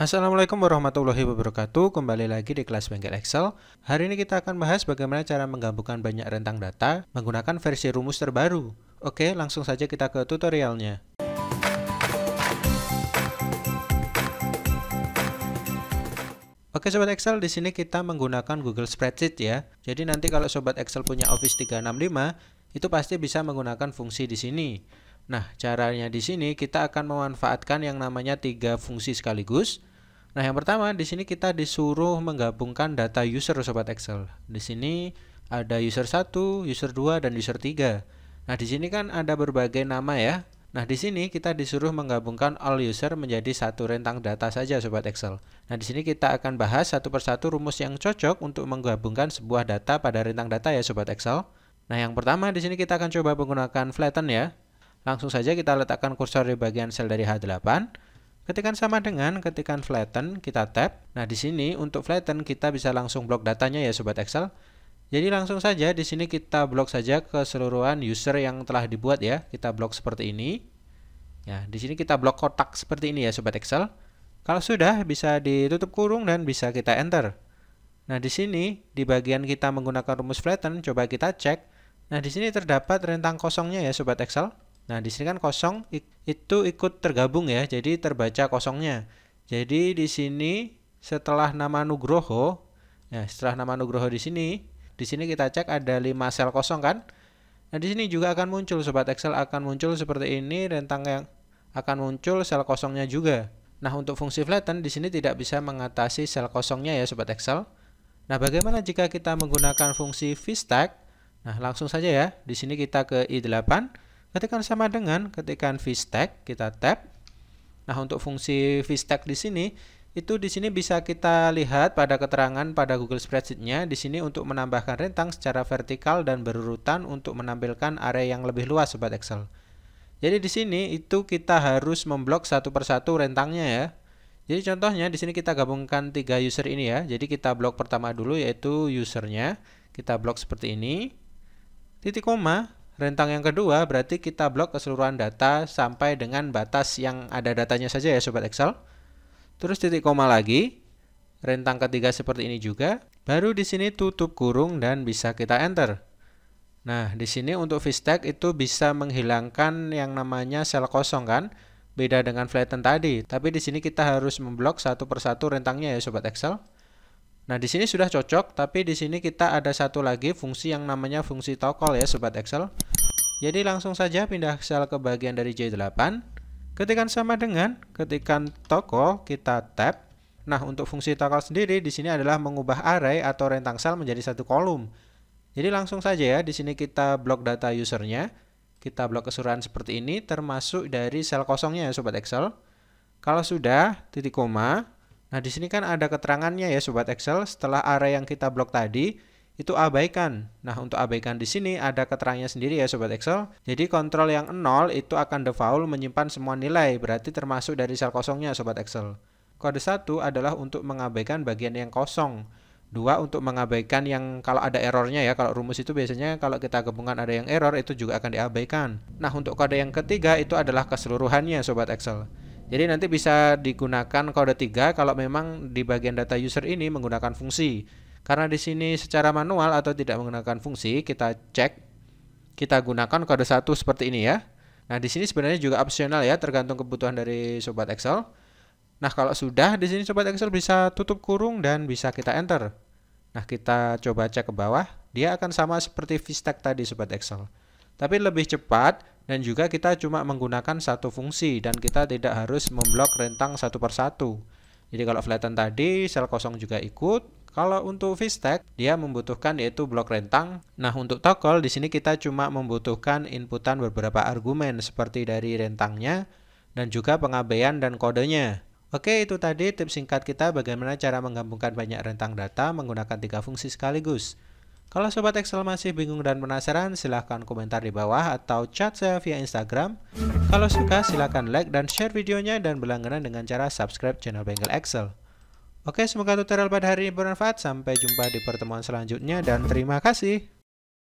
Assalamualaikum warahmatullahi wabarakatuh Kembali lagi di kelas bengkel Excel Hari ini kita akan bahas bagaimana cara menggabungkan banyak rentang data Menggunakan versi rumus terbaru Oke langsung saja kita ke tutorialnya Oke sobat Excel, di sini kita menggunakan Google Spreadsheet ya. Jadi nanti kalau sobat Excel punya Office 365, itu pasti bisa menggunakan fungsi di sini. Nah, caranya di sini kita akan memanfaatkan yang namanya tiga fungsi sekaligus Nah, yang pertama di sini kita disuruh menggabungkan data user sobat Excel. Di sini ada user 1, user 2 dan user 3. Nah, di sini kan ada berbagai nama ya. Nah, di sini kita disuruh menggabungkan all user menjadi satu rentang data saja sobat Excel. Nah, di sini kita akan bahas satu persatu rumus yang cocok untuk menggabungkan sebuah data pada rentang data ya sobat Excel. Nah, yang pertama di sini kita akan coba menggunakan flatten ya. Langsung saja kita letakkan kursor di bagian sel dari H8. Ketikan sama dengan ketikan flatten, kita tap. Nah, di sini untuk flatten kita bisa langsung blok datanya ya sobat Excel. Jadi langsung saja di sini kita blok saja keseluruhan user yang telah dibuat ya. Kita blok seperti ini. Ya, di sini kita blok kotak seperti ini ya sobat Excel. Kalau sudah bisa ditutup kurung dan bisa kita enter. Nah, di sini di bagian kita menggunakan rumus flatten coba kita cek. Nah, di sini terdapat rentang kosongnya ya sobat Excel. Nah, di sini kan kosong itu ikut tergabung ya, jadi terbaca kosongnya. Jadi di sini setelah nama Nugroho, ya setelah nama Nugroho di sini, di sini kita cek ada 5 sel kosong kan? Nah, di sini juga akan muncul sobat Excel akan muncul seperti ini rentang yang akan muncul sel kosongnya juga. Nah, untuk fungsi flatten di sini tidak bisa mengatasi sel kosongnya ya sobat Excel. Nah, bagaimana jika kita menggunakan fungsi vstack Nah, langsung saja ya. Di sini kita ke i8 Ketikan sama dengan, ketikan vstack, kita tap. Nah, untuk fungsi vstack di sini, itu di sini bisa kita lihat pada keterangan pada Google Spreadsheet-nya di sini untuk menambahkan rentang secara vertikal dan berurutan untuk menampilkan area yang lebih luas sobat Excel. Jadi di sini itu kita harus memblok satu persatu rentangnya ya. Jadi contohnya di sini kita gabungkan tiga user ini ya. Jadi kita blok pertama dulu yaitu usernya. Kita blok seperti ini. Titik koma, Rentang yang kedua berarti kita blok keseluruhan data sampai dengan batas yang ada datanya saja ya Sobat Excel. Terus titik koma lagi. Rentang ketiga seperti ini juga. Baru di sini tutup kurung dan bisa kita enter. Nah, di sini untuk VStack itu bisa menghilangkan yang namanya sel kosong kan? Beda dengan flatten tadi. Tapi di sini kita harus memblok satu persatu rentangnya ya Sobat Excel. Nah, di sini sudah cocok, tapi di sini kita ada satu lagi fungsi yang namanya fungsi toggle ya, sobat Excel. Jadi langsung saja pindah Excel ke bagian dari J8. Ketikan sama dengan, ketikan toggle, kita tap. Nah, untuk fungsi toggle sendiri di sini adalah mengubah array atau rentang sel menjadi satu kolom. Jadi langsung saja ya, di sini kita blok data usernya. Kita blok keseluruhan seperti ini, termasuk dari sel kosongnya ya Sobat Excel. Kalau sudah, titik koma, Nah, di sini kan ada keterangannya ya sobat Excel, setelah area yang kita blok tadi itu abaikan. Nah, untuk abaikan di sini ada keterangannya sendiri ya sobat Excel. Jadi kontrol yang 0 itu akan default menyimpan semua nilai, berarti termasuk dari sel kosongnya sobat Excel. Kode satu adalah untuk mengabaikan bagian yang kosong. Dua untuk mengabaikan yang kalau ada errornya ya, kalau rumus itu biasanya kalau kita gabungkan ada yang error itu juga akan diabaikan. Nah, untuk kode yang ketiga itu adalah keseluruhannya sobat Excel. Jadi nanti bisa digunakan kode 3 kalau memang di bagian data user ini menggunakan fungsi. Karena di sini secara manual atau tidak menggunakan fungsi, kita cek kita gunakan kode 1 seperti ini ya. Nah, di sini sebenarnya juga opsional ya, tergantung kebutuhan dari sobat Excel. Nah, kalau sudah di sini sobat Excel bisa tutup kurung dan bisa kita enter. Nah, kita coba cek ke bawah, dia akan sama seperti vstack tadi sobat Excel tapi lebih cepat dan juga kita cuma menggunakan satu fungsi dan kita tidak harus memblok rentang satu persatu. Jadi kalau flatten tadi sel kosong juga ikut. Kalau untuk vstack dia membutuhkan yaitu blok rentang. Nah, untuk toggle di sini kita cuma membutuhkan inputan beberapa argumen seperti dari rentangnya dan juga pengabaian dan kodenya. Oke, itu tadi tips singkat kita bagaimana cara menggabungkan banyak rentang data menggunakan tiga fungsi sekaligus. Kalau Sobat Excel masih bingung dan penasaran, silahkan komentar di bawah atau chat saya via Instagram. Kalau suka, silahkan like dan share videonya dan berlangganan dengan cara subscribe channel Bengkel Excel. Oke, semoga tutorial pada hari ini bermanfaat. Sampai jumpa di pertemuan selanjutnya dan terima kasih.